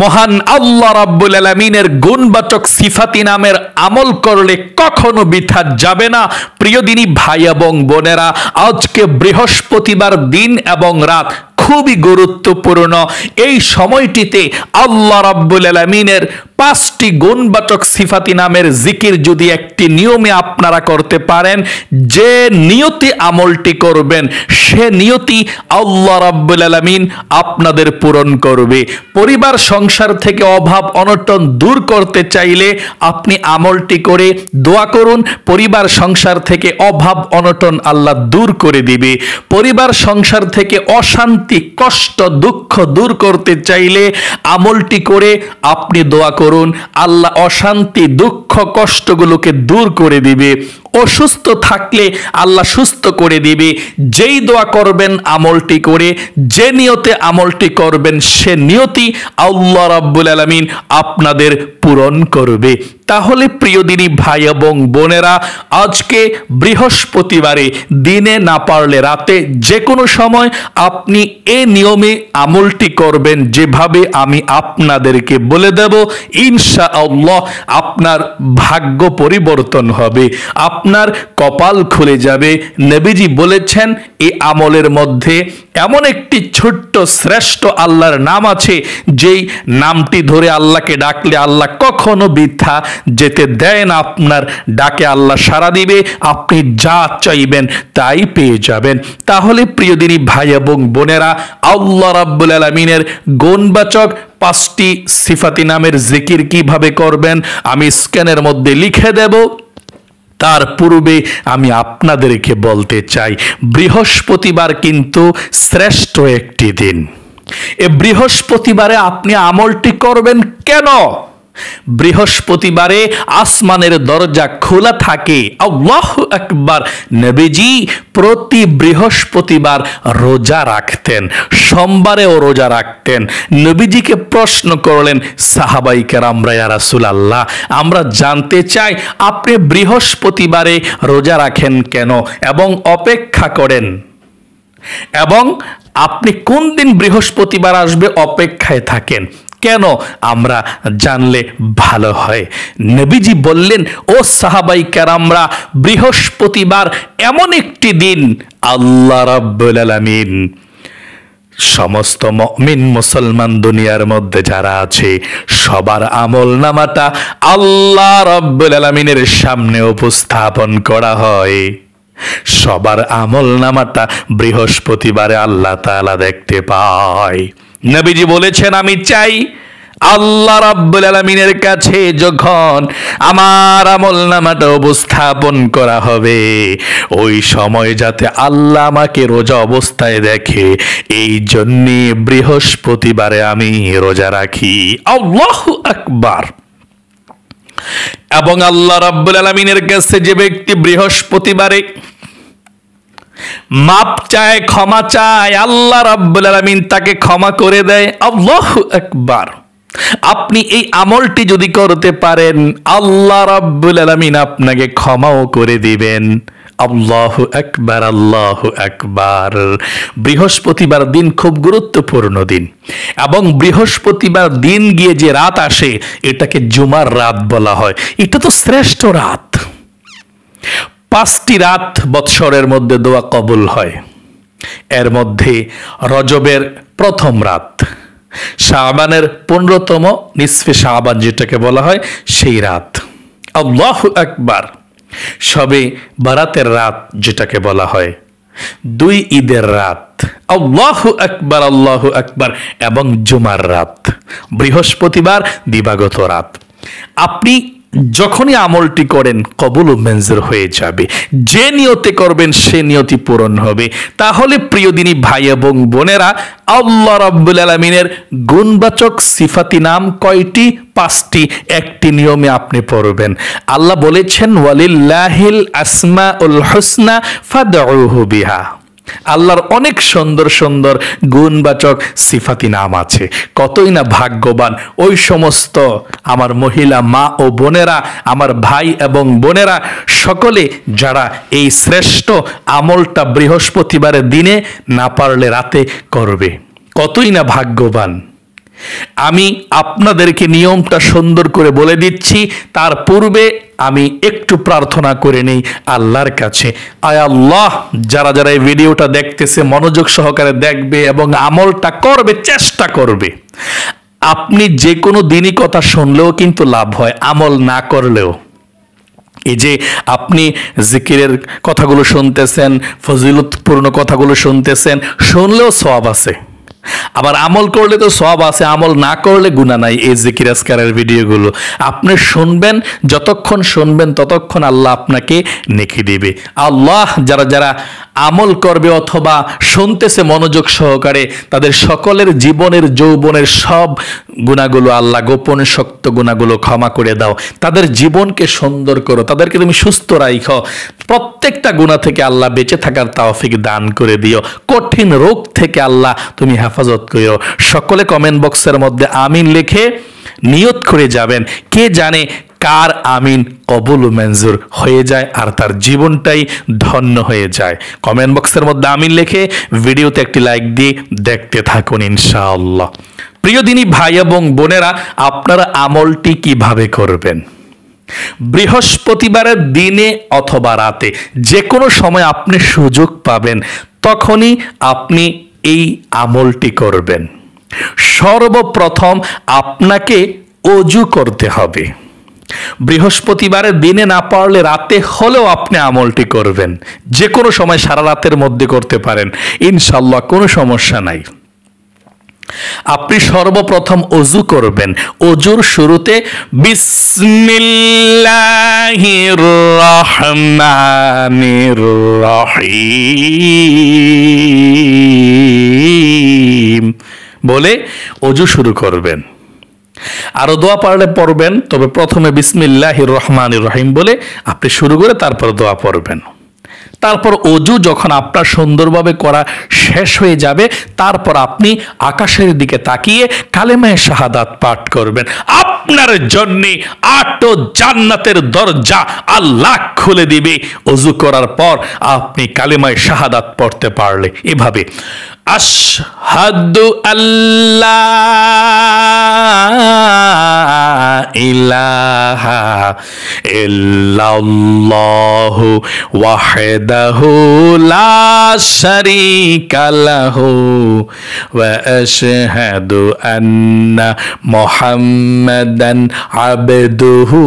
মহান আল্লাহ রাব্বুল আলমিনের গুণবাচক সিফাতি নামের আমল করলে কখনো বিথা যাবে না প্রিয় দিনী ভাই এবং বোনেরা আজকে বৃহস্পতিবার দিন এবং রাত খুবই গুরুত্বপূর্ণ এই সময়টিতে আল্লাহ রাব্বুল আলমিনের পাঁচটি গুণবাচক সিফাতি নামের জিকির যদি একটি নিয়মে আপনারা করতে পারেন যে নিয়তি আমলটি করবেন সে নিয়তি আল্লাহ রাব্বুল আলামিন আপনাদের পূরণ করবে পরিবার সংসার থেকে অভাব অনটন দূর করতে চাইলে আপনি আমলটি করে দোয়া করুন পরিবার সংসার থেকে অভাব অনটন আল্লাহ দূর করে দিবে পরিবার সংসার থেকে অশান্তি কষ্ট দুঃখ দূর করতে চাইলে আমলটি করে আপনি দোয়া করুন করুন আল্লাহ অশান্তি দুঃখ কষ্টগুলোকে দূর করে দিবে অসুস্থ থাকলে আল্লাহ সুস্থ করে দিবে যেই দোয়া করবেন আমলটি করে যে নিয়তে আমলটি করবেন সে নিয়তি আল্লাহ রাব্বুল আলমিন আপনাদের পূরণ করবে তাহলে প্রিয় দিনী ভাই এবং বোনেরা আজকে বৃহস্পতিবারে দিনে না পারলে রাতে যে কোনো সময় আপনি এ নিয়মে আমলটি করবেন যেভাবে আমি আপনাদেরকে বলে দেব ইনশা আপনার ভাগ্য পরিবর্তন হবে আপ আপনার কপাল খুলে যাবে নবীজি বলেছেন এই আমলের মধ্যে এমন একটি ছোট্ট শ্রেষ্ঠ আল্লাহর নাম আছে যেই নামটি ধরে আল্লাহকে ডাকলে আল্লাহ কখনো বৃথা যেতে দেয় না আপনার ডাকে আল্লাহ সারা দিবে আপনি যা চাইবেন তাই পেয়ে যাবেন তাহলে প্রিয় দিনী ভাই এবং বোনেরা আল্লাহ রাব্বুল আলমিনের গুণবাচক পাঁচটি সিফাতি নামের জিকির কিভাবে করবেন আমি স্ক্যানের মধ্যে লিখে দেব তার পূর্বে আমি আপনাদেরকে বলতে চাই বৃহস্পতিবার কিন্তু শ্রেষ্ঠ একটি দিন এ বৃহস্পতিবারে আপনি আমলটি করবেন কেন বৃহস্পতিবারে আসমানের দরজা খোলা থাকে আল্লাহ আকবার নবীজি প্রতি বৃহস্পতিবার রোজা রাখতেন সোমবারেও রোজা রাখতেন নবীজিকে প্রশ্ন করলেন সাহাবাইকার আমরা রাসুল আল্লাহ আমরা জানতে চাই আপনি বৃহস্পতিবারে রোজা রাখেন কেন এবং অপেক্ষা করেন এবং আপনি কোন দিন বৃহস্পতিবার আসবে অপেক্ষায় থাকেন কেন আমরা জানলে ভালো হয় নবীজি বললেন ও সাহাবাই ক্যারামরা বৃহস্পতিবার এমন একটি দিন আল্লাহ রাব্বুল সমস্ত মিন মুসলমান দুনিয়ার মধ্যে যারা আছে সবার আমল নামাটা আল্লাহ রব্বুল আলমিনের সামনে উপস্থাপন করা হয় সবার আমল নামাটা বৃহস্পতিবারে আল্লাহ তালা দেখতে পায় নবীজি বলেছেন আমি চাই আল্লাহ রাব্বুল আলমিনের কাছে যখন আমার আমল নামাটা উপস্থাপন করা হবে ওই সময় যাতে আল্লাহ আমাকে রোজা অবস্থায় দেখে এই জন্যে বৃহস্পতিবারে আমি রোজা রাখি আল্লাহ আকবার এবং আল্লাহ রাব্বুল আলমিনের কাছে যে ব্যক্তি বৃহস্পতিবারে মাপ চায় ক্ষমা চায় আল্লাহ রাব্বুল আলামিন তাকে ক্ষমা করে দেয় আল্লাহ একবার আপনি এই আমলটি যদি করতে পারেন আল্লাহ রাব্বুল আলামিন আপনাকে ক্ষমাও করে দিবেন আল্লাহ একবার আল্লাহ একবার বৃহস্পতিবার দিন খুব গুরুত্বপূর্ণ দিন এবং বৃহস্পতিবার দিন গিয়ে যে রাত আসে এটাকে জুমার রাত বলা হয় এটা তো শ্রেষ্ঠ রাত পাঁচটি রাত বৎসরের মধ্যে দোয়া কবুল হয় এর মধ্যে রজবের প্রথম রাত শাহবানের পনেরোতম নিসফে শাহবান যেটাকে বলা হয় সেই রাত আল্লাহ একবার সবে বারাতের রাত যেটাকে বলা হয় দুই ঈদের রাত আল্লাহ একবার আল্লাহ একবার এবং জুমার রাত বৃহস্পতিবার দিবাগত রাত আপনি যখনই আমলটি করেন কবুল মেঞ্জুর হয়ে যাবে যে নিয়তে করবেন সে নিয়তি পূরণ হবে তাহলে প্রিয় দিনী ভাই এবং বোনেরা আল্লাহ রাব্বুল আলমিনের গুণবাচক সিফাতি নাম কয়টি পাঁচটি একটি নিয়মে আপনি পড়বেন আল্লাহ বলেছেন ওয়ালিল্লাহিল আসমা উল হোসনা ফাদহ বিহা আল্লাহর অনেক সুন্দর সুন্দর গুণবাচক সিফাতি নাম আছে কতই না ভাগ্যবান ওই সমস্ত আমার মহিলা মা ও বোনেরা আমার ভাই এবং বোনেরা সকলে যারা এই শ্রেষ্ঠ আমলটা বৃহস্পতিবারের দিনে না পারলে রাতে করবে কতই না ভাগ্যবান আমি আপনাদেরকে নিয়মটা সুন্দর করে বলে দিচ্ছি তার পূর্বে আমি একটু প্রার্থনা করে নেই আল্লাহর কাছে আয় আল্লাহ যারা যারা এই ভিডিওটা দেখতেছে মনোযোগ সহকারে দেখবে এবং আমলটা করবে চেষ্টা করবে আপনি যে কোনো দিনই কথা শুনলেও কিন্তু লাভ হয় আমল না করলেও এই যে আপনি জিকিরের কথাগুলো শুনতেছেন ফজিলতপূর্ণ কথাগুলো শুনতেছেন শুনলেও সব আছে আবার আমল করলে তো সব আছে আমল না করলে গুণা নাই এই যে কিরাজকারের ভিডিওগুলো আপনি শুনবেন যতক্ষণ শুনবেন ততক্ষণ আল্লাহ আপনাকে নেকি দেবে আল্লাহ যারা যারা আমল করবে অথবা শুনতেছে মনোযোগ সহকারে তাদের সকলের জীবনের যৌবনের সব গুণাগুলো আল্লাহ গোপন শক্ত গুণাগুলো ক্ষমা করে দাও তাদের জীবনকে সুন্দর করো তাদেরকে তুমি সুস্থ রাইখ প্রত্যেকটা গুণা থেকে আল্লাহ বেঁচে থাকার তাওফিক দান করে দিও কঠিন রোগ থেকে আল্লাহ তুমি হেফাজত করিও সকলে কমেন্ট বক্সের মধ্যে আমিন লিখে নিয়ত করে যাবেন কে জানে কার আমিন কবুল মঞ্জুর হয়ে যায় আর তার জীবনটাই ধন্য হয়ে যায় কমেন্ট বক্সের মধ্যে আমিন লিখে ভিডিওতে একটি লাইক দিয়ে দেখতে থাকুন ইনশাআল্লাহ প্রিয় দিনী ভাই এবং বোনেরা আপনারা আমলটি কিভাবে করবেন বৃহস্পতিবারের দিনে অথবা রাতে যে কোনো সময় আপনি সুযোগ পাবেন তখনই আপনি এই আমলটি করবেন সর্বপ্রথম আপনাকে অজু করতে হবে বৃহস্পতিবারের দিনে না পারলে রাতে হলেও আপনি আমলটি করবেন যে কোনো সময় সারা রাতের মধ্যে করতে পারেন ইনশাল্লাহ কোনো সমস্যা নাই আপনি সর্বপ্রথম অজু করবেন অজুর শুরুতে বলে অজু শুরু করবেন আরো দোয়া পারলে পড়বেন তবে প্রথমে বিসমিল্লাহ রহমান রহিম বলে আপনি শুরু করে তারপর দোয়া পড়বেন তারপর অজু যখন আপনার সুন্দরভাবে করা শেষ হয়ে যাবে তারপর আপনি আকাশের দিকে তাকিয়ে কালেমায় শাহাদাত পাঠ করবেন আপনার জন্যে আটো জান্নাতের দরজা আল্লাহ খুলে দিবে অজু করার পর আপনি কালেমায় শাহাদাত পড়তে পারলে এভাবে আশহাদু আল্লাহ ইলাহা ইল্লাল্লাহু ওয়াহিদাহু লা শারীকা লাহু ওয়া আশহাদু আন্না মুহাম্মাদান আবদুহু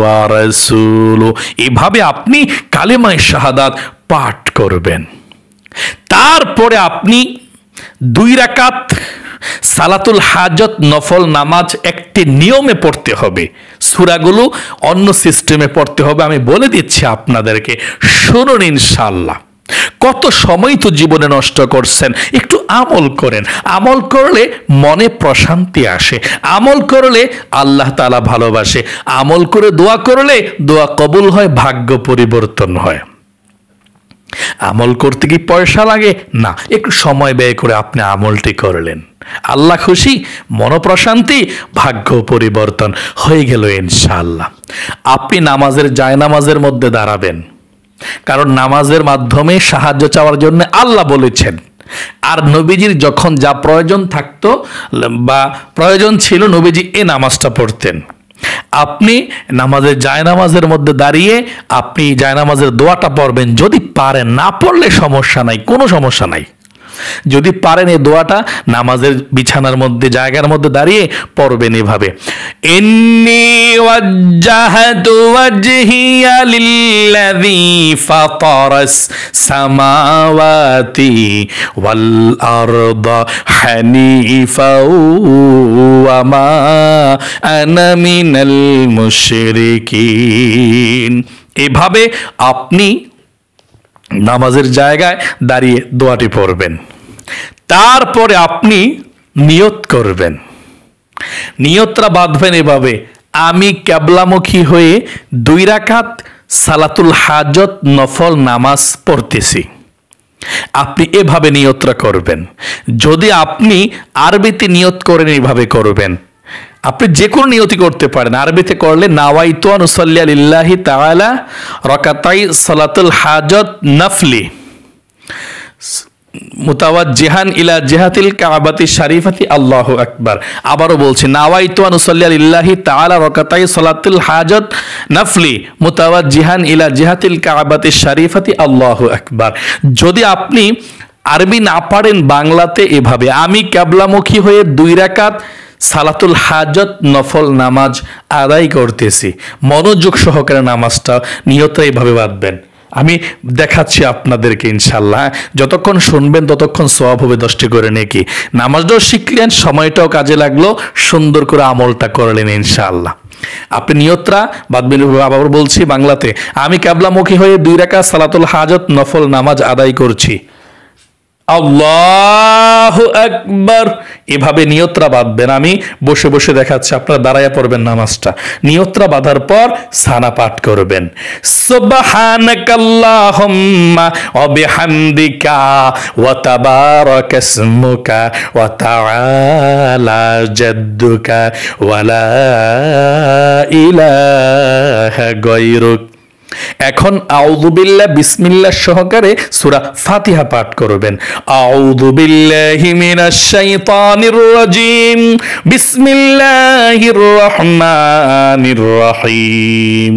ওয়া রাসূলু এভাবে আপনি কালেমায় শাহাদাত পাঠ করবেন তারপরে আপনি দুই রাকাত সালাতুল হাজত নফল নামাজ একটি নিয়মে পড়তে হবে সুরাগুলো অন্য সিস্টেমে পড়তে হবে আমি বলে দিচ্ছি আপনাদেরকে শুনুন ইনশাল্লাহ কত সময় তো জীবনে নষ্ট করছেন একটু আমল করেন আমল করলে মনে প্রশান্তি আসে আমল করলে আল্লাহ তালা ভালোবাসে আমল করে দোয়া করলে দোয়া কবুল হয় ভাগ্য পরিবর্তন হয় আমল করতে কি পয়সা লাগে না একটু সময় ব্যয় করে আপনি আমলটি করলেন আল্লাহ খুশি মনপ্রশান্তি ভাগ্য পরিবর্তন হয়ে গেল ইনশাআল্লাহ আপনি নামাজের জায়নামাজের মধ্যে দাঁড়াবেন কারণ নামাজের মাধ্যমে সাহায্য চাওয়ার জন্য আল্লাহ বলেছেন আর নবীজির যখন যা প্রয়োজন থাকতো বা প্রয়োজন ছিল নবীজি এ নামাজটা পড়তেন আপনি নামাজের জায়নামাজের মধ্যে দাঁড়িয়ে আপনি জায়নামাজের দোয়াটা পড়বেন যদি পারেন না পড়লে সমস্যা নাই কোনো সমস্যা নাই যদি পারেন এই দোয়াটা নামাজের বিছানার মধ্যে জায়গার মধ্যে দাঁড়িয়ে পড়বেন এভাবে ওয়াল এভাবে আপনি নামাজের জায়গায় দাঁড়িয়ে দোয়াটি পড়বেন তারপরে আপনি নিয়ত করবেন নিয়তরা বাঁধবেন এভাবে আমি ক্যাবলামুখী হয়ে দুই রাকাত সালাতুল হাজত নফল নামাজ পড়তেছি আপনি এভাবে নিয়তরা করবেন যদি আপনি আরবিতে নিয়ত করেন এভাবে করবেন আপনি যে কোনো নিয়তি করতে পারেন আরবিতে করলে নাওয়াইতুয়ান সাল্লাহ তালা রকাতাই সালাতুল হাজত নাফলি মুতাওয়াত জেহান ইলা জেহাতিল কাবাতি শারিফাতি আল্লাহ আকবার আবারও বলছি নাওয়াইতু তোয়ান উসল্লিয়াল ইল্লাহি তাআলা রকাতাই সালাতুল হাজত নাফলি মুতাওয়াত জিহান ইলা জেহাতিল কাবাতি শারিফাতি আল্লাহ আকবার যদি আপনি আরবি না পারেন বাংলাতে এভাবে আমি ক্যাবলামুখী হয়ে দুই রাকাত সালাতুল হাজত নফল নামাজ আদায় করতেছি মনোযোগ সহকারে নামাজটা নিয়ত এভাবে বাঁধবেন আমি দেখাচ্ছি আপনাদেরকে ইনশাল্লাহ যতক্ষণ শুনবেন ততক্ষণ সব হবে দশটি করে নেকি নামাজটাও শিখলেন সময়টাও কাজে লাগলো সুন্দর করে আমলটা করলেন ইনশাল্লাহ আপনি নিয়তরা বাদবিন বলছি বাংলাতে আমি ক্যাবলামুখী হয়ে দুই রেখা সালাতুল হাজত নফল নামাজ আদায় করছি আল্লাহ একবার এভাবে নিয়তরা বাঁধবেন আমি বসে বসে দেখাচ্ছি আপনারা দাঁড়াইয়া পড়বেন নামাজটা নিয়তরা বাঁধার পর সানা পাঠ করবেন সুবহানাকাল্লাহুম্মা ওয়া এখন আউদুবিল্লা বিসমিল্লা সহকারে সুরা ফাতিহা পাঠ করবেন আউদুবিল্লাহি মিনাশ শাইতানির রাজিম বিসমিল্লাহির রহমানির রহিম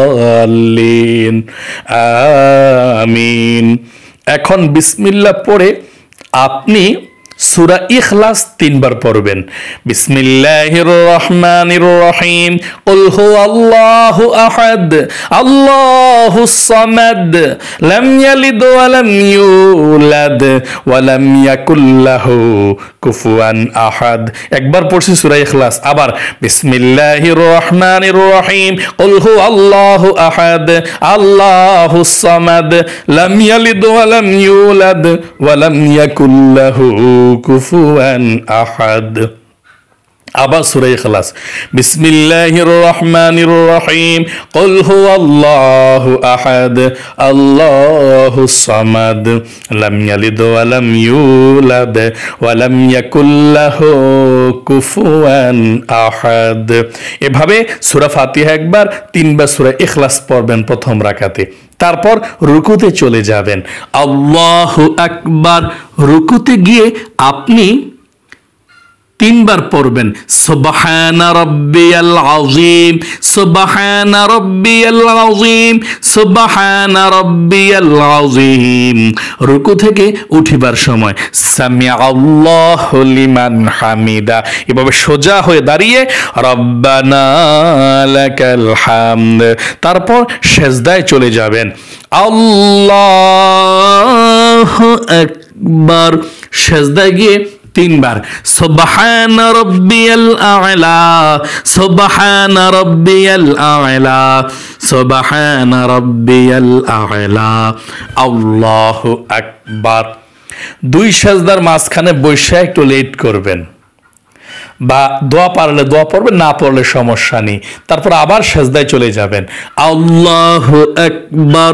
দলিন আমিন এখন বিসমিল্লা পড়ে আপনি সুরা ইখলাস তিনবার পড়বেন বিসমিল্লাহির রহমানির রহিম কুল আল্লাহু আহাদ আল্লাহুস সামাদ লাম ইয়ালিদ ওয়া লাম ইউলাদ ওয়া লাম ইয়াকুল লাহু কুফুয়ান আহাদ একবার পড়ছি সুরা ইখলাস আবার বিসমিল্লাহির রহমানির রহিম কুল হুয়াল্লাহু আহাদ আল্লাহুস সামাদ লাম ইয়ালিদ ওয়া লাম ইউলাদ ওয়া লাম ইয়াকুল লাহু كفوا أحد আবার সুরাই খালাস বিসমিল্লাহির রহমানির রহিম কুল হুয়াল্লাহু আহাদ আল্লাহু সামাদ লাম ইয়ালিদ ওয়া লাম ইউলাদ ওয়া লাম ইয়াকুল লাহু কুফুয়ান আহাদ এভাবে সূরা ফাতিহা একবার তিনবার সূরা ইখলাস পড়বেন প্রথম রাকাতে তারপর রুকুতে চলে যাবেন আল্লাহু আকবার রুকুতে গিয়ে আপনি তিনবার পড়বেন সুবহানা রব্বিয়াল আযীম সুবহানা রব্বিয়াল আযীম সুবহানা রব্বিয়াল আযীম রুকু থেকে উঠিবার সময় সামিয়া আল্লাহু লিমান হামিদা এভাবে সোজা হয়ে দাঁড়িয়ে রব্বানা হামদ তারপর সেজদায় চলে যাবেন আল্লাহ একবার সেজদায় গিয়ে তিনবার সুবহান রব্বিয়াল আ'লা সুবহান রব্বিয়াল আ'লা সুবহান রব্বিয়াল আ'লা আল্লাহু আকবার দুই সাজদার মাঝখানে বসে একটু লেট করবেন বা দোয়া পারলে দোয়া পড়বেন না পড়লে সমস্যা নেই তারপর আবার সেজদায় চলে যাবেন আল্লাহ একবার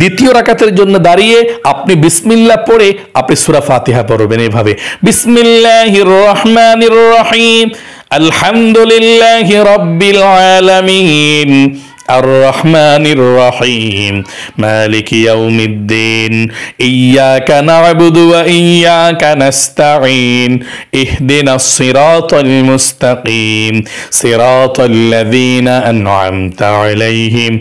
দ্বিতীয় রাকাতের জন্য দাঁড়িয়ে আপনি বিসমিল্লা পড়ে আপনি সুরা ফাতিহা পড়বেন এভাবে বিসমিল্লাহ রহমানির রহিম আলহামদুলিল্লাহ রব্বিল আলামিন الرحمن الرحيم مالك يوم الدين إياك نعبد وإياك نستعين اهدنا الصراط المستقيم صراط الذين أنعمت عليهم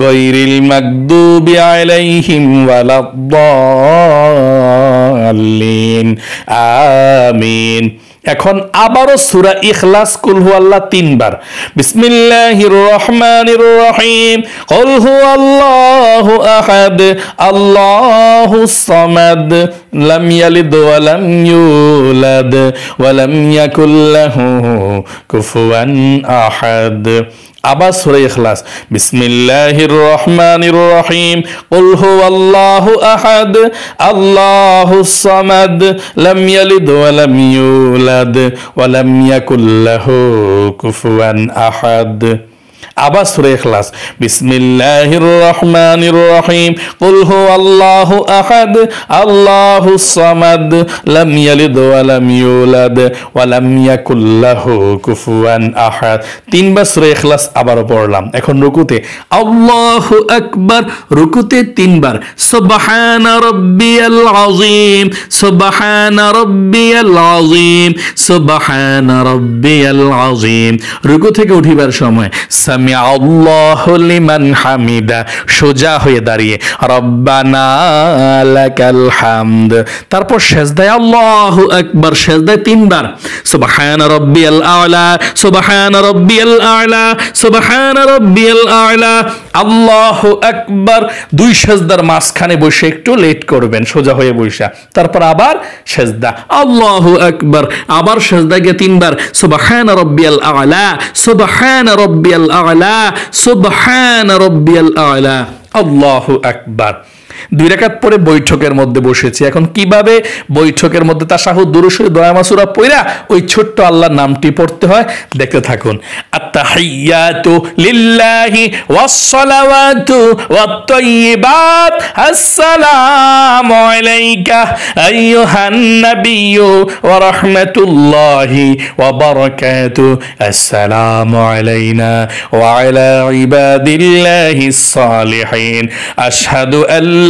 غير المكذوب عليهم ولا الضالين آمين এখন আবারও সুরা ইখলাস কুল হুয়াল্লাহ তিনবার বিসমিল্লাহির রহমানির রহিম কুল হুয়াল্লাহু আহাদ আল্লাহুস সামাদ লাম ইয়ালিদ ওয়া লাম ইউলাদ ওয়া লাম ইয়াকুল লাহু কুফুয়ান আহাদ আবার সূরা ইখলাস বিসমিল্লাহির রহমানির রহিম কুল হুয়াল্লাহু আহাদ আল্লাহুস সামাদ লাম ইয়ালিদ ওয়া লাম ইউলাদ ওয়া লাম ইয়াকুল লাহু কুফুয়ান আহাদ আবার সুরে এখলাস বিসমিল্লাহির রহমানির রহিম কুল হু আল্লাহু আহাদ আল্লাহু সামাদ লাম ইয়ালিদ ওয়া লাম ইউলাদ ওয়া লাম ইয়াকুল লাহু কুফুয়ান আহাদ তিনবার সুরে পড়লাম এখন রুকুতে আল্লাহু আকবার রুকুতে তিনবার সুবহান রাব্বিয়াল আযীম সুবহান রাব্বিয়াল আযীম সুবহান রাব্বিয়াল আযীম রুকু থেকে উঠিবার সময় সামি হামিদা সোজা হয়ে দাঁড়িয়ে হামদ তারপর আল্লাহ একবার তিনবার আল্লাহ একবার দুই মাঝখানে বসে একটু লেট করবেন সোজা হয়ে বসা তারপর আবার সেজদা আল্লাহ একবার আবার সেজদা গিয়ে তিনবার সুবহান রব্বিয়াল আলা সুবহান রব্বিয়াল الاعلى سبحان ربي الاعلى الله اكبر দুই রেখাত পরে বৈঠকের মধ্যে বসেছি এখন কিভাবে বৈঠকের মধ্যে তা শাহু দুরুসুর মাসুরা পইরা ওই ছোট্ট আল্লাহর নামটি পড়তে হয় দেখতে থাকুন আত্তাহিয়াতু লিল্লাহি ওযাসসালাওযাতু আসসালামু আলাইকা আইয়ুহান নাবিয়্যু ওয়া রাহমাতুল্লাহি ওয়া বারাকাতু আসসালামু আলাইনা ওয়া আলা ইবাদিল্লাহিস সালিহিন আশহাদু আল্লা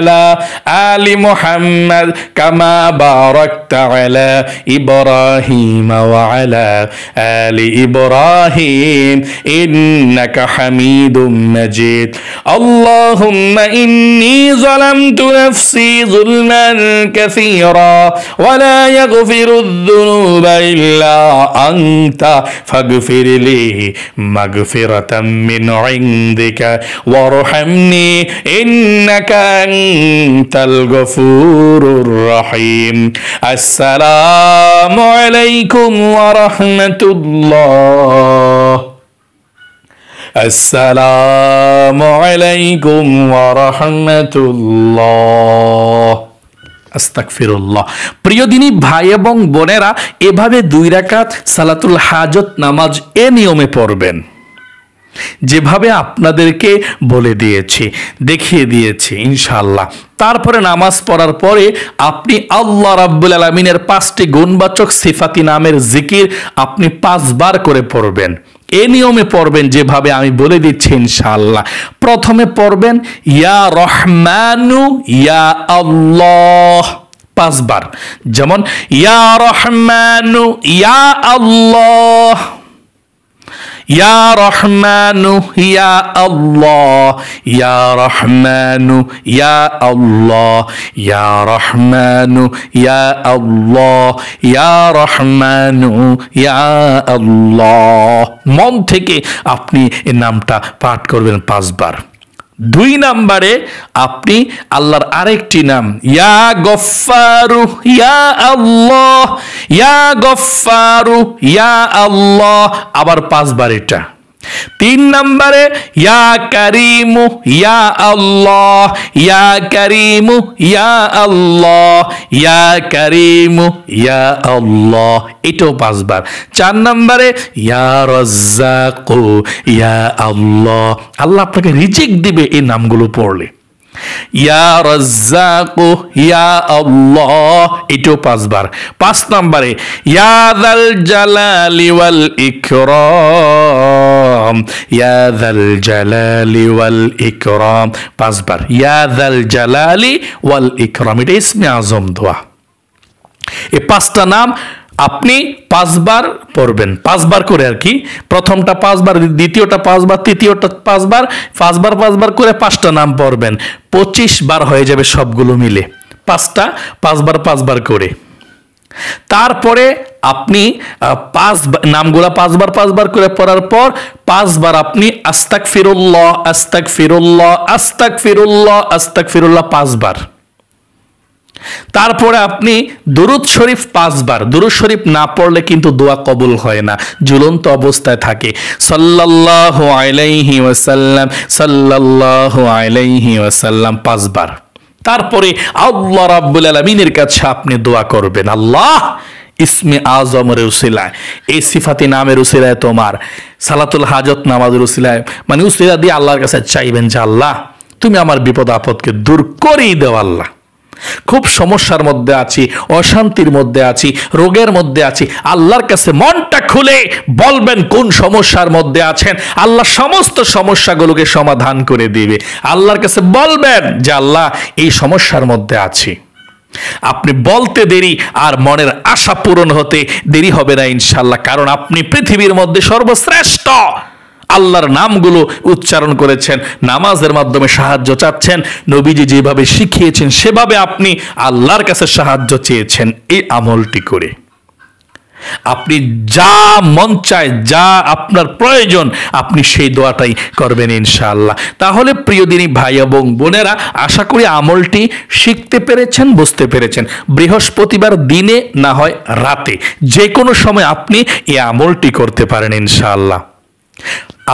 على آل محمد كما باركت على إبراهيم وعلى آل إبراهيم إنك حميد مجيد اللهم إني ظلمت نفسي ظلما كثيرا ولا يغفر الذنوب إلا أنت فاغفر لي مغفرة من عندك وارحمني إنك أنت আন্তাল গফুরুর রহিম আসসালামু আলাইকুম আস্তাকফিরুল্লাহ প্রিয় দিনই ভাই এবং বোনেরা এভাবে দুই রাকাত সালাতুল হাজত নামাজ এ নিয়মে পড়বেন যেভাবে আপনাদেরকে বলে দিয়েছি দেখিয়ে দিয়েছি ইনশাল্লাহ তারপরে নামাজ পড়ার পরে আপনি আল্লাহ রাব্বুল আলমিনের পাঁচটি গুণবাচক সিফাতি নামের জিকির আপনি পাঁচবার করে পড়বেন এ নিয়মে পড়বেন যেভাবে আমি বলে দিচ্ছি ইনশাল্লাহ প্রথমে পড়বেন ইয়া রহমানু ইয়া আল্লাহ পাঁচবার যেমন ইয়া রহমানু ইয়া আল্লাহ ইয়া রহমানু ইয়া আল্লাহ ইয়া রহমানু ইয়া আল্লাহ ইয়া রহমানু ইয়া আল্লাহ ইয়া রহমানু ইয়া আল্লাহ মন থেকে আপনি এ নামটা পাঠ করবেন পাঁচবার দুই নাম্বারে আপনি আল্লাহর আরেকটি নাম ইয়া গফারু ইয়া আল্লাহ ইয়া গফারু ইয়া আল্লাহ আবার পাঁচবার এটা তিন নম্বরে ইয়া করিমু ইয়া আল্লাহ ইয়া করিমু ইয়া আল্লাহ ইয়া করিমু ইয়া আল্লাহ এটাও পাঁচবার চার নম্বরে ইয়া রজ্জাকু ইয়া আল্লাহ আল্লাহ আপনাকে রিজিক দিবে এই নামগুলো পড়লে يا رزاق يا الله ايتو پاس بار پاس نمبر يا ذا الجلال والإكرام يا ذا الجلال والإكرام پاس بار يا ذا الجلال والإكرام ايتو اسم عظم دعا اي پاس نام আপনি পাঁচবার পড়বেন পাঁচবার করে আর কি প্রথমটা পাঁচবার দ্বিতীয়টা পাঁচবার তৃতীয়টা পাঁচবার পাঁচবার পাঁচবার করে পাঁচটা নাম পড়বেন পঁচিশ বার হয়ে যাবে সবগুলো মিলে পাঁচটা পাঁচবার পাঁচবার করে তারপরে আপনি পাঁচ নামগুলা পাঁচবার পাঁচবার করে পড়ার পর পাঁচবার আপনি আস্তাক ফিরুল্লাহ আস্তাক ফিরুল্লাহ আস্তাক ফিরুল্লাহ আস্তাক ফিরুল্লাহ পাঁচবার তারপরে আপনি দুরুদ শরীফ পাঁচবার দরুদ শরীফ না পড়লে কিন্তু দোয়া কবুল হয় না ঝুলন্ত অবস্থায় থাকে সাল্লাহ আলাইহি ওয়াসাল্লাম সাল্লাহ আলাইহি ওয়াসাল্লাম পাঁচবার তারপরে আল্লাহ রাব্বুল আলমিনের কাছে আপনি দোয়া করবেন আল্লাহ ইসমে আজম উসিলায় এই সিফাতি নামের উসিলায় তোমার সালাতুল হাজত নামাজ রুসিলা মানে উসিলা দিয়ে আল্লাহর কাছে চাইবেন যে আল্লাহ তুমি আমার বিপদ আপদকে দূর করেই দেওয়া আল্লাহ খুব সমস্যার মধ্যে আছি অশান্তির মধ্যে আছি রোগের মধ্যে আছি আল্লাহর কাছে মনটা খুলে বলবেন কোন সমস্যার মধ্যে আছেন আল্লাহ সমস্ত সমস্যাগুলোকে সমাধান করে দিবে আল্লাহর কাছে বলবেন যে আল্লাহ এই সমস্যার মধ্যে আছি আপনি বলতে দেরি আর মনের আশা পূরণ হতে দেরি হবে না ইনশাল্লাহ কারণ আপনি পৃথিবীর মধ্যে সর্বশ্রেষ্ঠ আল্লাহর নামগুলো উচ্চারণ করেছেন নামাজের মাধ্যমে সাহায্য চাচ্ছেন নবীজি যেভাবে শিখিয়েছেন সেভাবে আপনি আল্লাহর কাছে সাহায্য চেয়েছেন এই আমলটি করে আপনি যা মন চায় যা আপনার প্রয়োজন আপনি সেই দোয়াটাই করবেন ইনশাআল্লাহ তাহলে প্রিয় দিনী ভাই এবং বোনেরা আশা করি আমলটি শিখতে পেরেছেন বুঝতে পেরেছেন বৃহস্পতিবার দিনে না হয় রাতে যে কোনো সময় আপনি এই আমলটি করতে পারেন ইনশাআল্লাহ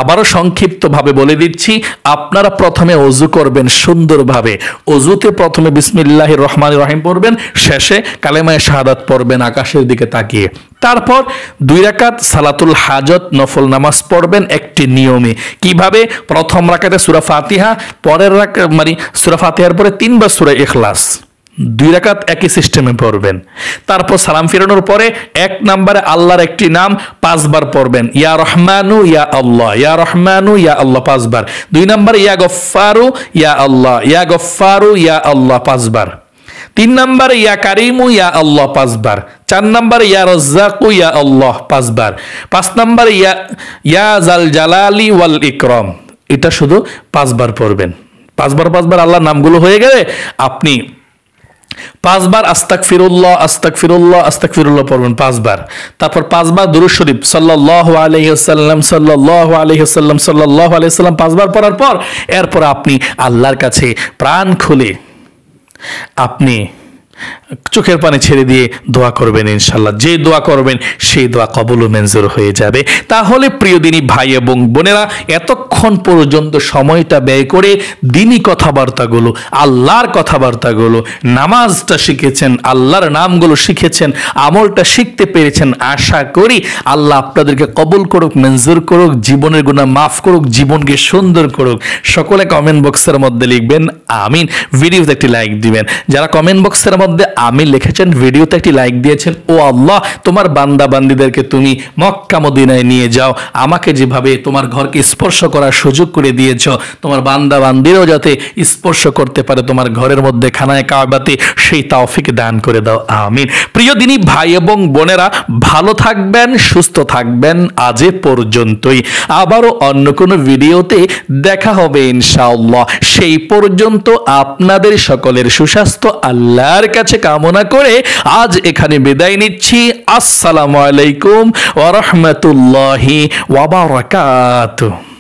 আবারও সংক্ষিপ্তভাবে বলে দিচ্ছি আপনারা প্রথমে অজু করবেন সুন্দরভাবে অজুতে প্রথমে বিসমিল্লাহ রহমান রহিম পড়বেন শেষে কালেমায় শাহাদাত পড়বেন আকাশের দিকে তাকিয়ে তারপর দুই রাকাত সালাতুল হাজত নফল নামাজ পড়বেন একটি নিয়মে কিভাবে প্রথম রাকাতে সুরা ফাতিহা পরের রাক মানে সুরা ফাতিহার পরে তিনবার সুরা এখলাস দুই রাকাত একই সিস্টেমে পড়বেন তারপর সালাম ফিরানোর পরে এক নাম্বারে আল্লাহর একটি নাম পাঁচবার পড়বেন ইয়া রহমানু ইয়া আল্লাহ ইয়া রহমানু ইয়া আল্লাহ পাঁচবার দুই নাম্বার ইয়া গফারু ইয়া আল্লাহ ইয়া গফারু ইয়া আল্লাহ পাঁচবার তিন নাম্বার ইয়া কারিমু ইয়া আল্লাহ পাঁচবার চার নাম্বার ইয়া রজ্জাকু ইয়া আল্লাহ পাঁচবার পাঁচ নাম্বার ইয়া ইয়া জাল জালালি ওয়াল ইকরম এটা শুধু পাঁচবার পড়বেন পাঁচবার পাঁচবার আল্লাহর নামগুলো হয়ে গেলে আপনি পাঁচবার আস্তাক ফিরুল্লাহ আস্তাক ফিরুল্লাহ আস্তাক ফিরুল্লাহ পড়বেন পাঁচবার তারপর পাঁচবার দুরু শরীফ সাল্লাহ আলহিহাল্লাম সাল্লাহ আলহিহাল্লাম সাল্লাহ আলহিহাল্লাম পাঁচবার পড়ার পর এরপর আপনি আল্লাহর কাছে প্রাণ খুলে আপনি চোখের পানি ছেড়ে দিয়ে দোয়া করবেন ইনশাল্লাহ যে দোয়া করবেন সেই দোয়া কবল মেঞ্জুর হয়ে যাবে তাহলে প্রিয় দিনী ভাই এবং বোনেরা এতক্ষণ পর্যন্ত সময়টা ব্যয় করে দিনী কথাবার্তাগুলো আল্লাহর কথাবার্তাগুলো নামাজটা শিখেছেন আল্লাহর নামগুলো শিখেছেন আমলটা শিখতে পেরেছেন আশা করি আল্লাহ আপনাদেরকে কবল করুক মেঞ্জুর করুক জীবনের গুণা মাফ করুক জীবনকে সুন্দর করুক সকলে কমেন্ট বক্সের মধ্যে লিখবেন আমিন ভিডিওতে একটি লাইক দিবেন যারা কমেন্ট বক্সের মধ্যে মধ্যে আমি লিখেছেন ভিডিওতে একটি লাইক দিয়েছেন ও আল্লাহ তোমার বান্দা বান্দিদেরকে তুমি মক্কা মদিনায় নিয়ে যাও আমাকে যেভাবে তোমার ঘরকে স্পর্শ করার সুযোগ করে দিয়েছ তোমার বান্দা বান্দিরও যাতে স্পর্শ করতে পারে তোমার ঘরের মধ্যে খানায় কাবাতে সেই তাওফিক দান করে দাও আমিন প্রিয় দিনই ভাই এবং বোনেরা ভালো থাকবেন সুস্থ থাকবেন আজ পর্যন্তই আবারও অন্য কোনো ভিডিওতে দেখা হবে ইনশাআল্লাহ সেই পর্যন্ত আপনাদের সকলের সুস্বাস্থ্য আল্লাহর কাছে কামনা করে আজ এখানে বিদায় নিচ্ছি আসসালামু আলাইকুম ওরহমতুল্লাহি ওয়াবারাকাতু